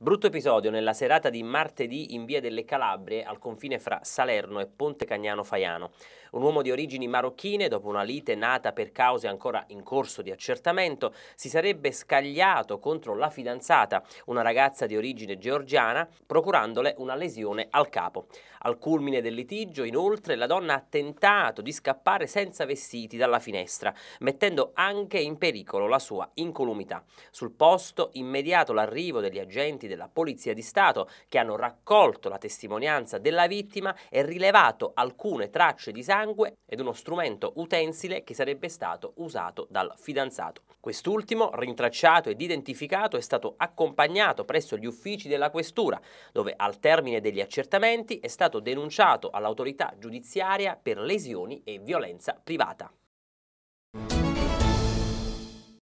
Brutto episodio nella serata di martedì in via delle Calabrie al confine fra Salerno e Ponte Cagnano Faiano. Un uomo di origini marocchine, dopo una lite nata per cause ancora in corso di accertamento, si sarebbe scagliato contro la fidanzata, una ragazza di origine georgiana, procurandole una lesione al capo. Al culmine del litigio, inoltre, la donna ha tentato di scappare senza vestiti dalla finestra, mettendo anche in pericolo la sua incolumità. Sul posto, immediato l'arrivo degli agenti agenti della Polizia di Stato che hanno raccolto la testimonianza della vittima e rilevato alcune tracce di sangue ed uno strumento utensile che sarebbe stato usato dal fidanzato. Quest'ultimo, rintracciato ed identificato, è stato accompagnato presso gli uffici della questura, dove al termine degli accertamenti è stato denunciato all'autorità giudiziaria per lesioni e violenza privata.